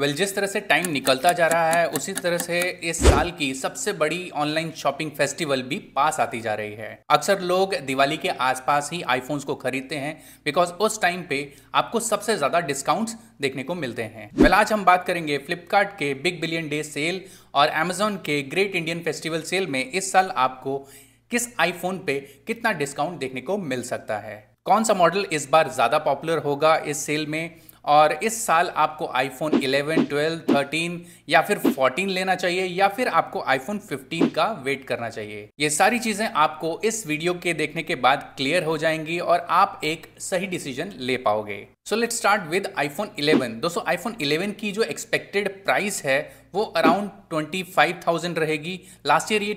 well well, जिस तरह से टाइम निकलता जा रहा है उसी तरह से इस साल की सबसे बड़ी ऑनलाइन शॉपिंग फेस्टिवल भी पास आती जा रही है अक्सर लोग दिवाली के आसपास ही आईफोन्स को खरीदते हैं बिकॉज उस टाइम पे आपको सबसे ज़्यादा डिस्काउंट्स देखने को मिलते हैं वेल well, आज हम बात करेंगे फ्लिपकार्ट के बिग बिलियन डे सेल और अमेजोन के ग्रेट इंडियन फेस्टिवल सेल में इस साल आपको किस आईफोन पे कितना डिस्काउंट देखने को मिल सकता है कौन सा मॉडल इस बार ज़्यादा पॉपुलर होगा इस सेल में और इस साल आपको आईफोन 11, 12, 13 या फिर 14 लेना चाहिए या फिर आपको आईफोन 15 का वेट करना चाहिए ये सारी चीज़ें आपको इस वीडियो के देखने के बाद क्लियर हो जाएंगी और आप एक सही डिसीजन ले पाओगे so let start with iPhone 11 दोस्तों आईफोन 11 की जो एक्सपेक्टेड प्राइस है वो अराउंड 25,000 रहेगी लास्ट ईयर ये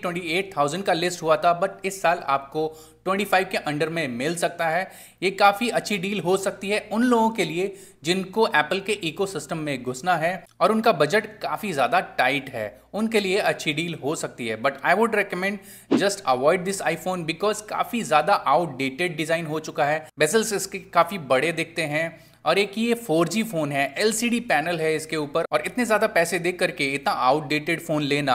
28,000 का लिस्ट हुआ था बट इस साल आपको 25 के अंडर में मिल सकता है ये काफ़ी अच्छी डील हो सकती है उन लोगों के लिए जिनको एप्पल के इकोसिस्टम में घुसना है और उनका बजट काफ़ी ज़्यादा टाइट है उनके लिए अच्छी डील हो सकती है but I would recommend just avoid this iPhone because काफ़ी ज़्यादा आउटडेटेड डिज़ाइन हो चुका है बेसल्स इसके काफ़ी बड़े दिखते हैं और एक ये 4G फ़ोन है एलसीडी पैनल है इसके ऊपर और इतने ज़्यादा पैसे देख करके इतना आउटडेटेड फ़ोन लेना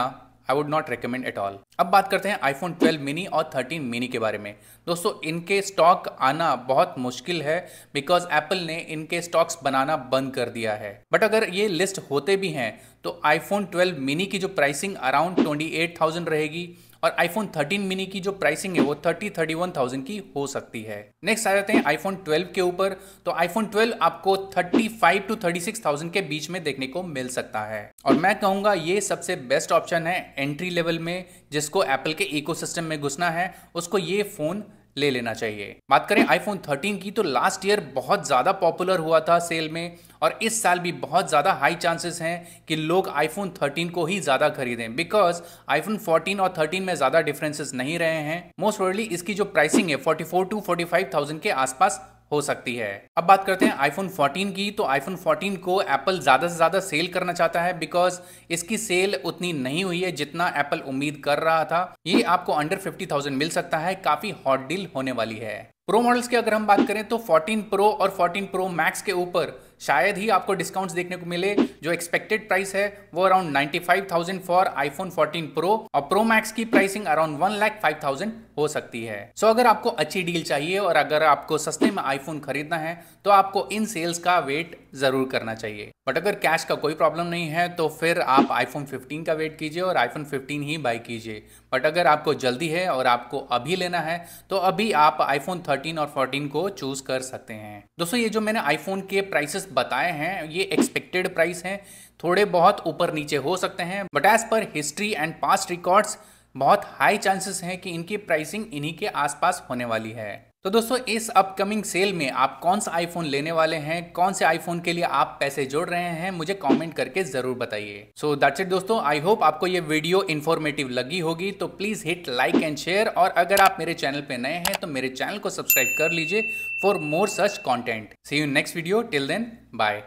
I would not recommend at all अब बात करते हैं आईफोन 12 मिनी और 13 मिनी के बारे में दोस्तों इनके स्टॉक आना बहुत मुश्किल है बिकॉज एप्पल ने इनके स्टॉक्स बनाना बंद कर दिया है बट अगर ये लिस्ट होते भी हैं तो आईफोन 12 मिनी की जो प्राइसिंग अराउंड 28,000 रहेगी और आईफोन 13 मिनी की जो प्राइसिंग है वो थर्टी थर्टी वन थाउजेंड की हो सकती है नेक्स्ट आ जाते हैं आईफोन 12 के ऊपर तो आईफोन 12 आपको thirty five to thirty six thousand के बीच में देखने को मिल सकता है और मैं कहूंगा ये सबसे बेस्ट ऑप्शन है एंट्री लेवल में जिसको एप्पल के इकोसिस्टम में घुसना है उसको ये फ़ोन ले लेना चाहिए बात करें आईफोन 13 की तो लास्ट ईयर बहुत ज़्यादा पॉपुलर हुआ था सेल में और इस साल भी बहुत ज़्यादा हाई चांसेस हैं कि लोग आईफोन 13 को ही ज़्यादा खरीदें बिकॉज आईफोन 14 और 13 में ज़्यादा डिफरेंसेस नहीं रहे हैं मोस्ट प्रोबली इसकी जो प्राइसिंग है 44 टू 45,000 के आसपास हो सकती है अब बात करते हैं आईफोन 14 की तो आईफोन 14 को एप्पल ज़्यादा से ज़्यादा सेल करना चाहता है बिकॉज इसकी सेल उतनी नहीं हुई है जितना एप्पल उम्मीद कर रहा था ये आपको अंडर 50,000 मिल सकता है काफ़ी हॉट डील होने वाली है प्रो मॉडल्स की अगर हम बात करें तो 14 प्रो और 14 प्रो मैक्स के ऊपर शायद ही आपको डिस्काउंट्स देखने को मिले जो एक्सपेक्टेड प्राइस है वो अराउंड 95,000 फॉर आईफोन 14 प्रो और प्रो मैक्स की pricing around one lakh five thousand हो सकती है सो so, अगर आपको अच्छी डील चाहिए और अगर आपको सस्ते में आईफोन खरीदना है तो आपको इन सेल्स का वेट जरूर करना चाहिए बट अगर कैश का कोई प्रॉब्लम नहीं है तो फिर आप आईफोन 15 का वेट कीजिए और आईफोन 15 ही बाई कीजिए बट अगर आपको जल्दी है और आपको अभी लेना है तो अभी आप आईफोन 13 और 14 को चूज कर सकते हैं दोस्तों ये जो मैंने आईफोन के प्राइसेस बताए हैं ये एक्सपेक्टेड प्राइस हैं थोड़े बहुत ऊपर नीचे हो सकते हैं but as per history and past records बहुत हाई चांसेस हैं कि इनकी प्राइसिंग इन्हीं के आसपास होने वाली है तो दोस्तों इस अपकमिंग सेल में आप कौन सा आईफोन लेने वाले हैं कौन से आईफोन के लिए आप पैसे जोड़ रहे हैं मुझे कमेंट करके जरूर बताइए सो दैट्स इट दोस्तों आई होप आपको ये वीडियो इन्फॉर्मेटिव लगी होगी तो please hit like and share और अगर आप मेरे चैनल पे नए हैं तो मेरे चैनल को सब्सक्राइब कर लीजिए for more such content see you next video till then bye